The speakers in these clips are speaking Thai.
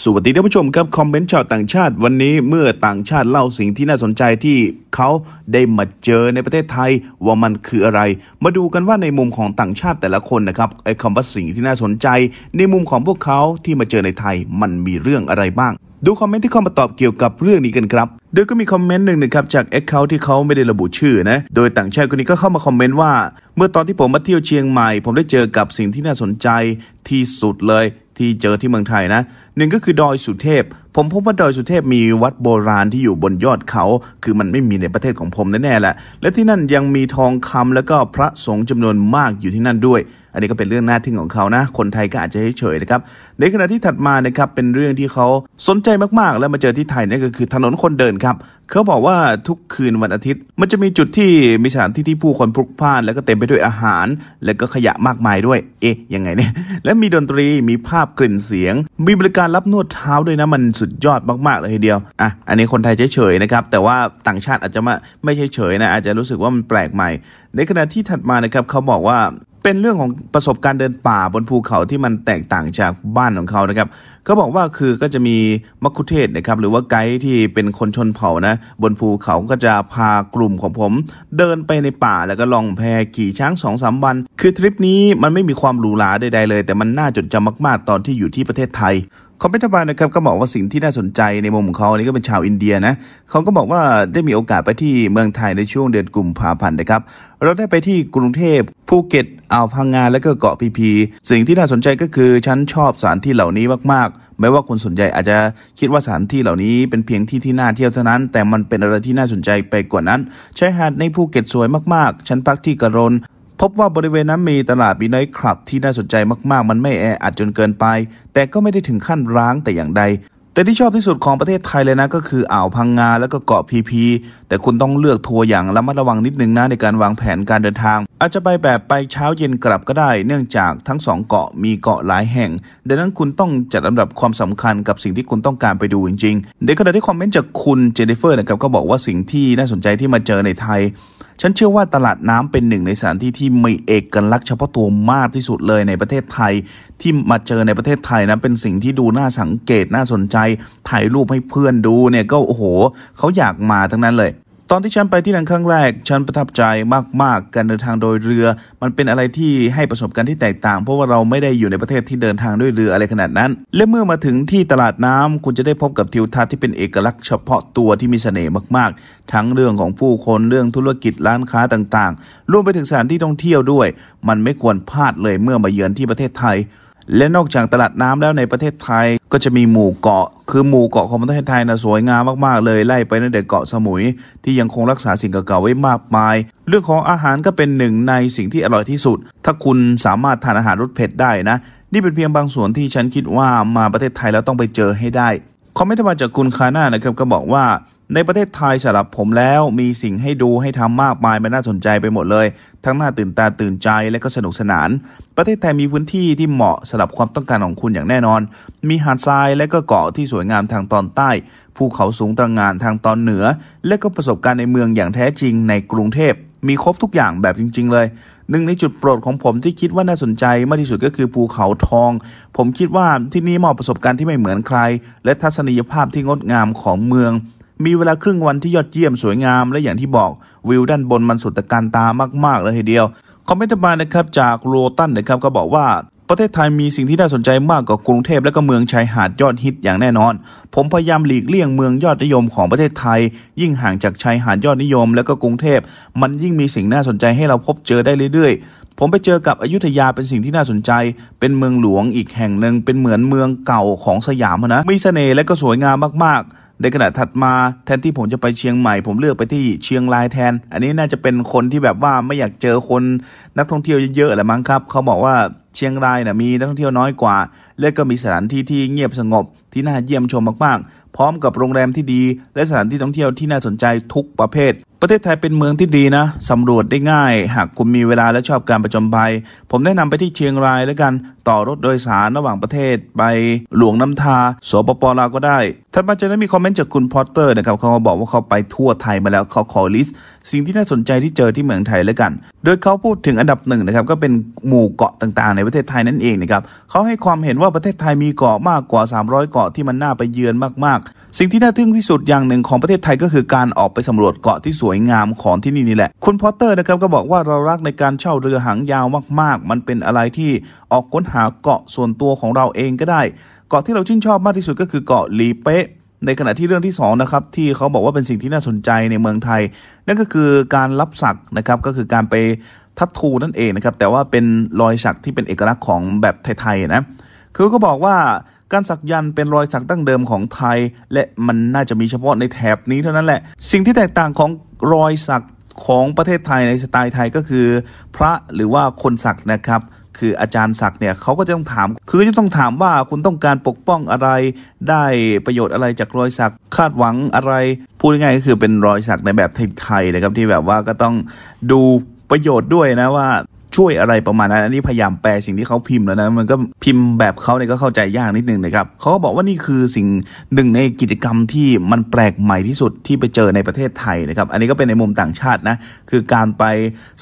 สวัสดีท่านผู้ชมครับคอมเมนต์ชาวต่างชาติวันนี้เมื่อต่างชาติเล่าสิ่งที่น่าสนใจที่เขาได้มาเจอในประเทศไทยว่ามันคืออะไร มาดูกันว่าในมุมของต่างชาติแต่ละคนนะครับไอ้คำว่าสิ่งที่น่าสนใจ ในมุมของพวกเขาที่มาเจอในไทยมันมีเรื่องอะไรบ้าง ดูคอมเมนต์ที่เข้ามาตอบเกี่ยวกับเรื่องนี้กันครับ โดยก็มีคอมเมนต์หนึ่งนะครับจากแอคเคาท์ที่เขาไม่ได้ระบุชื่อนะโดยต่างชาติคนนี้ก็เข้ามาคอมเมนต์ว่า เมื่อตอนที่ผมมาเที่ยวเชียงใหม่ ผมได้เจอกับสิ่งที่น่าสนใจที่สุดเลยที่เจอที่เมืองไทยนะหนึ่งก็คือดอยสุเทพ ผมพบว่าดอยสุเทพมีวัดโบราณที่อยู่บนยอดเขา คือมันไม่มีในประเทศของผมแน่ๆแหละ และที่นั่นยังมีทองคำและก็พระสงฆ์จำนวนมากอยู่ที่นั่นด้วยอันนี้ก็เป็นเรื่องน่าทึ่งของเขานะ คนไทยก็อาจจะเฉยๆนะครับ ในขณะที่ถัดมานะครับเป็นเรื่องที่เขาสนใจมากๆ แล้วมาเจอที่ไทยนั่นก็คือถนนคนเดินครับ เขาบอกว่าทุกคืนวันอาทิตย์ มันจะมีจุดที่มีสถานที่ที่ผู้คนพลุกพล่านแล้วก็เต็มไปด้วยอาหาร แล้วก็ขยะมากมายด้วย เอ๊ะยังไงเนี่ย และมีดนตรีมีภาพกลิ่นเสียง มีบริการรับนวดเท้าด้วยนะมันสุดยอดมากๆ เลยทีเดียว อ่ะอันนี้คนไทยเฉยๆนะครับแต่ว่าต่างชาติอาจจะมไม่เฉยๆนะอาจจะรู้สึกว่ามันแปลกใหม่ ในขณะที่ถัดมานะครับเขาบอกว่าเป็นเรื่องของประสบการณ์เดินป่าบนภูเขาที่มันแตกต่างจากบ้านของเขานะครับ เขาบอกว่าคือก็จะมี มัคคุเทศนะครับหรือว่าไกด์ที่เป็นคนชนเผ่านะบนภูเขาก็จะพากลุ่มของผม เดินไปในป่าแล้วก็ลองแพขี่ช้างสองสามวัน คือทริปนี้มันไม่มีความหรูหราใดๆเลย แต่มันน่าจดจำมากๆ ตอนที่อยู่ที่ประเทศไทยคอมเมนต์บานนะครับก็บอกว่าสิ่งที่น่าสนใจในมุมของเขาอันนี้ก็เป็นชาวอินเดียนะเขาก็บอกว่าได้มีโอกาสไปที่เมืองไทยในช่วงเดือนกุมภาพันธ์นะครับเราได้ไปที่กรุงเทพภูเก็ตอ่าวพังงาและก็เกาะพีพีสิ่งที่น่าสนใจก็คือฉันชอบสถานที่เหล่านี้มากๆ แม้ว่าคนส่วนใหญ่อาจจะคิดว่าสถานที่เหล่านี้ เป็นเพียงที่ที่น่าเที่ยวเท่านั้น แต่มันเป็นอะไรที่น่าสนใจไปกว่านั้นชายหาดในภูเก็ตสวยมากๆ ฉันพักที่กระรนพบว่าบริเวณนั้นมีตลาดบีนนอยคลับที่น่าสนใจมากๆ มันไม่แออัดจนเกินไป แต่ก็ไม่ได้ถึงขั้นร้างแต่อย่างใด แต่ที่ชอบที่สุดของประเทศไทยเลยนะก็คือ อ่าวพังงาและก็เกาะพีพี แต่คุณต้องเลือกทัวร์อย่างระมัดระวังนิดนึงนะในการวางแผนการเดินทางอาจจะไปแบบไปเช้าเย็นกลับก็ได้เนื่องจากทั้งสองเกาะมีเกาะหลายแห่งดังนั้นคุณต้องจัดลำดับความสำคัญกับสิ่งที่คุณต้องการไปดูจริงๆในขณะที่คอมเมนต์จากคุณเจเนฟเฟอร์นะครับก็บอกว่าสิ่งที่น่าสนใจที่มาเจอในไทย ฉันเชื่อว่าตลาดน้ำเป็นหนึ่งในสถานที่ที่มีเอกลักษณ์เฉพาะตัวมากที่สุดเลยในประเทศไทย ที่มาเจอในประเทศไทยนะเป็นสิ่งที่ดูน่าสังเกตน่าสนใจ ถ่ายรูปให้เพื่อนดูเนี่ยก็โอ้โหเขาอยากมาทั้งนั้นเลยตอนที่ ฉันไปที่นั่นครั้งแรก ฉันประทับใจมากๆการเดินทางโดยเรือ มันเป็นอะไรที่ให้ประสบการณ์ที่แตกต่าง เพราะว่าเราไม่ได้อยู่ในประเทศที่เดินทางด้วยเรืออะไรขนาดนั้น และเมื่อมาถึงที่ตลาดน้ำ คุณจะได้พบกับทิวทัศน์ที่เป็นเอกลักษณ์เฉพาะตัวที่มีเสน่ห์มากๆ ทั้งเรื่องของผู้คนเรื่องธุรกิจร้านค้าต่างๆ รวมไปถึงสถานที่ท่องเที่ยวด้วย มันไม่ควรพลาดเลยเมื่อมาเยือนที่ประเทศไทยและนอกจากตลาดน้ำแล้วในประเทศไทยก็จะมีหมู่เกาะ คือหมู่เกาะของประเทศไทยนะสวยงามมากๆเลยไล่ไปนันเแ็กเกาะสมุย ที่ยังคงรักษาสิ่งเก่าๆไว้มากมาย เรื่องของอาหารก็เป็นหนึ่งในสิ่งที่อร่อยที่สุด ถ้าคุณสามารถทานอาหารรสเผ็ดได้นะ นี่เป็นเพียงบางส่วนที่ฉันคิดว่ามาประเทศไทยแล้วต้องไปเจอให้ได้คอมเมนต์มาจากคุณคาน่านะครับก็บอกว่าในประเทศไทยสำหรับผมแล้วมีสิ่งให้ดูให้ทำมากมายมันน่าสนใจไปหมดเลย ทั้งน่าตื่นตาตื่นใจและก็สนุกสนาน ประเทศไทยมีพื้นที่ที่เหมาะสำหรับความต้องการของคุณอย่างแน่นอน มีหาดทรายและก็เกาะที่สวยงามทางตอนใต้ภูเขาสูงตระหง่านทางตอนเหนือ และก็ประสบการณ์ในเมืองอย่างแท้จริงในกรุงเทพมีครบทุกอย่างแบบจริง ๆ เลย หนึ่งในจุดโปรดของผมที่คิดว่าน่าสนใจมากที่สุดก็คือภูเขาทอง ผมคิดว่าที่นี่มอบประสบการณ์ที่ไม่เหมือนใคร และทัศนียภาพที่งดงามของเมืองมีเวลาครึ่งวันที่ยอดเยี่ยมสวยงามและอย่างที่บอก วิวด้านบนมันสุดตะการตามาก ๆ เลยทีเดียวคอมเมนต์มานะครับจากโรตันนะครับก็บอกว่า ประเทศไทยมีสิ่งที่น่าสนใจมากกว่ากรุงเทพ และก็เมืองชายหาดยอดฮิตอย่างแน่นอน ผมพยายามหลีกเลี่ยงเมืองยอดนิยมของประเทศไทย ยิ่งห่างจากชายหาดยอดนิยมและก็กรุงเทพมันยิ่งมีสิ่งน่าสนใจให้เราพบเจอได้เรื่อยๆ ผมไปเจอกับอยุธยาเป็นสิ่งที่น่าสนใจ เป็นเมืองหลวง อีกแห่งหนึ่งเป็นเหมือนเมืองเก่าของสยามนะมีเสน่ห์และก็สวยงามมากๆในขณะถัดมาแทนที่ผมจะไปเชียงใหม่ ผมเลือกไปที่เชียงรายแทน อันนี้น่าจะเป็นคนที่แบบว่าไม่อยากเจอคนนักท่องเที่ยวเยอะๆแหละมั้งครับเขาบอกว่าเชียงรายนะ่ะมีนักท่องเที่ยวน้อยกว่า และก็มีสถานที่ที่เงียบสงบ ที่น่าเยี่ยมชมมากๆพร้อมกับโรงแรมที่ดี และสถานที่ท่องเที่ยวที่น่าสนใจทุกประเภท ประเทศไทยเป็นเมืองที่ดีนะสำรวจได้ง่าย หากคุณมีเวลาและชอบการประจมภัยผมแนะนำไปที่เชียงรายแล้วกันต่อรถโดยสารระหว่างประเทศไปหลวงน้ำทาสปปลาวก็ได้ถัดมาจะได้มีคอมเมนต์จากคุณพอตเตอร์นะครับเขาบอกว่าเขาไปทั่วไทยมาแล้วเขาขอลิสต์สิ่งที่น่าสนใจที่เจอที่เมืองไทยแล้วกัน โดยเขาพูดถึงอันดับหนึ่งนะครับก็เป็นหมู่เกาะต่างๆ ในประเทศไทยนั่นเองนะครับเขาให้ความเห็นว่าประเทศไทยมีเกาะมากกว่า 300 เกาะที่มันน่าไปเยือนมากสิ่งที่น่าทึ่งที่สุดอย่างหนึ่งของประเทศไทยก็คือการออกไปสำรวจเกาะที่สวยงามของที่นี่นี่แหละคุณพอตเตอร์นะครับก็บอกว่าเรารักในการเช่าเรือหางยาวมาก ๆ มันเป็นอะไรที่ออกค้นหาเกาะส่วนตัวของเราเองก็ได้ เกาะที่เราชื่นชอบมากที่สุดก็คือเกาะลีเป๊ะในขณะที่เรื่องที่2นะครับ ที่เขาบอกว่าเป็นสิ่งที่น่าสนใจในเมืองไทย นั่นก็คือการรับสักนะครับก็คือการไปทัตทูนั่นเองนะครับ แต่ว่าเป็นรอยสักที่เป็นเอกลักษณ์ของแบบไทยๆนะคือก็บอกว่าการสักยันเป็นรอยสักตั้งเดิมของไทย และมันน่าจะมีเฉพาะในแถบนี้เท่านั้นแหละ สิ่งที่แตกต่างของรอยสักของประเทศไทยในสไตล์ไทยก็คือ พระหรือว่าคนสักนะครับคืออาจารย์สักเนี่ยเขาก็จะต้องถาม คือจะต้องถามว่าคุณต้องการปกป้องอะไรได้ประโยชน์อะไรจากรอยสักคาดหวังอะไร พูดง่ายๆก็คือเป็นรอยสักในแบบไทยๆนะครับที่แบบว่าก็ต้องดูประโยชน์ด้วยนะว่าช่วยอะไรประมาณนั้น อันนี้พยายามแปลสิ่งที่เขาพิมพ์แล้วนะ มันก็พิมพ์แบบเขาเนี่ยก็เข้าใจยากนิดนึงนะครับเขาก็บอกว่านี่คือสิ่งหนึ่งในกิจกรรมที่มันแปลกใหม่ที่สุดที่ไปเจอในประเทศไทยนะครับ อันนี้ก็เป็นในมุมต่างชาตินะ คือการไป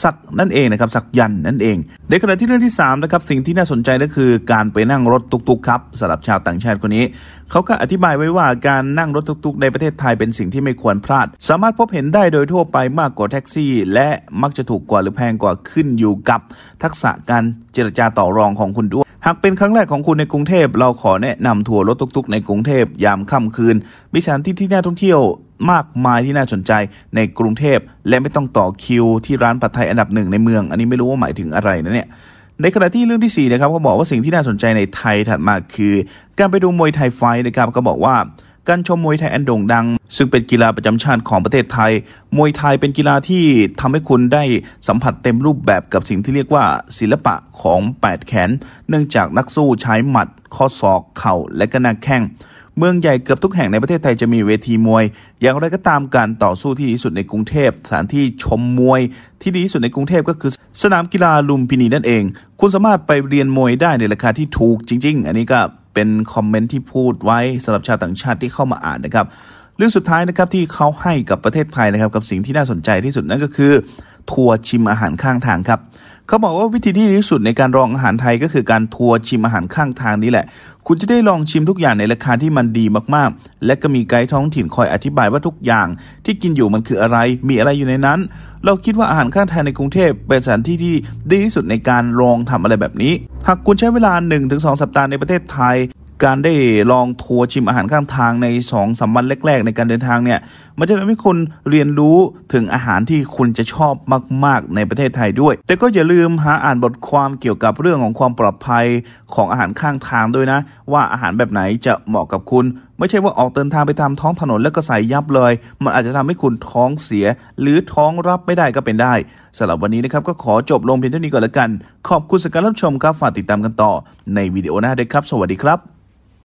สักนั่นเองนะครับสักยันนั่นเอง ในขณะที่เรื่องที่3นะครับ สิ่งที่น่าสนใจก็คือการไปนั่งรถตุกๆ ครับสำหรับชาวต่างชาติคนนี้ เขาก็อธิบายไว้ว่าการนั่งรถตุกๆในประเทศไทยเป็นสิ่งที่ไม่ควรพลาด สามารถพบเห็นได้โดยทั่วไปมากกว่าแท็กซี่ และมักจะถูกกว่าหรือแพงกว่าขึ้นอยู่กับบทักษะการเจรจาต่อรองของคุณด้วย หากเป็นครั้งแรกของคุณในกรุงเทพเราขอแนะนำทัวร์รถตุกๆในกรุงเทพยามค่ำคืนมีสถานที่ที่น่าท่องเที่ยวมากมายที่น่าสนใจในกรุงเทพและไม่ต้องต่อคิวที่ร้านผัดไทยอันดับหนึ่งในเมือง อันนี้ไม่รู้ว่าหมายถึงอะไรนะเนี่ยในขณะที่เรื่องที่ 4 นะครับเขาบอกว่าสิ่งที่น่าสนใจในไทยถัดมาคือ การไปดูมวยไทยไฟนะครับเขาบอกว่าการชมมวยไทยอันโด่งดัง ซึ่งเป็นกีฬาประจำชาติของประเทศไทย มวยไทยเป็นกีฬาที่ทำให้คุณได้สัมผัสเต็มรูปแบบกับสิ่งที่เรียกว่า ศิลปะของแปดแขน เนื่องจากนักสู้ใช้หมัด ข้อศอกเข่าและก็นักแข้งเมืองใหญ่เกือบทุกแห่งในประเทศไทยจะมีเวทีมวย อย่างไรก็ตามการต่อสู้ที่ดีที่สุดในกรุงเทพสถานที่ชมมวยที่ดีที่สุดในกรุงเทพก็คือ สนามกีฬาลุมพินีนั่นเอง คุณสามารถไปเรียนมวยได้ในราคาที่ถูกจริง ๆ อันนี้ก็เป็นคอมเมนต์ที่พูดไว้สำหรับชาวต่างชาติที่เข้ามาอ่านนะครับเรื่องสุดท้ายนะครับที่เขาให้กับประเทศไทยนะครับกับสิ่งที่น่าสนใจที่สุดนั่นก็คือ ทัวร์ชิมอาหารข้างทางครับเขาบอกว่าวิธีที่ดีที่สุดในการลองอาหารไทยก็คือการทัวร์ชิมอาหารข้างทางนี้แหละ คุณจะได้ลองชิมทุกอย่างในราคาที่มันดีมากๆ และก็มีไกด์ท้องถิ่นคอยอธิบายว่าทุกอย่างที่กินอยู่มันคืออะไร มีอะไรอยู่ในนั้น เราคิดว่าอาหารข้างทางในกรุงเทพเป็นสถานที่ที่ดีที่สุดในการลองทำอะไรแบบนี้ หากคุณใช้เวลา1-2สัปดาห์ในประเทศไทยการได้ลองทัวร์ชิมอาหารข้างทางในสองสามวันแรกๆ ในการเดินทางเนี่ย มันจะทำให้คุณเรียนรู้ถึงอาหารที่คุณจะชอบมากๆ ในประเทศไทยด้วย แต่ก็อย่าลืมหาอ่านบทความเกี่ยวกับเรื่องของความปลอดภัยของอาหารข้างทางด้วยนะ ว่าอาหารแบบไหนจะเหมาะกับคุณ ไม่ใช่ว่าออกเดินทางไปตามท้องถนนแล้วก็ใส่ยับเลย มันอาจจะทำให้คุณท้องเสีย หรือท้องรับไม่ได้ก็เป็นได้สำหรับวันนี้นะครับก็ขอจบลงเพียงเท่านี้ก่อนละกัน ขอบคุณสำหรับการรับชมครับ ฝากติดตามกันต่อ ในวิดีโอหน้าด้วยครับ สวัสดีครับ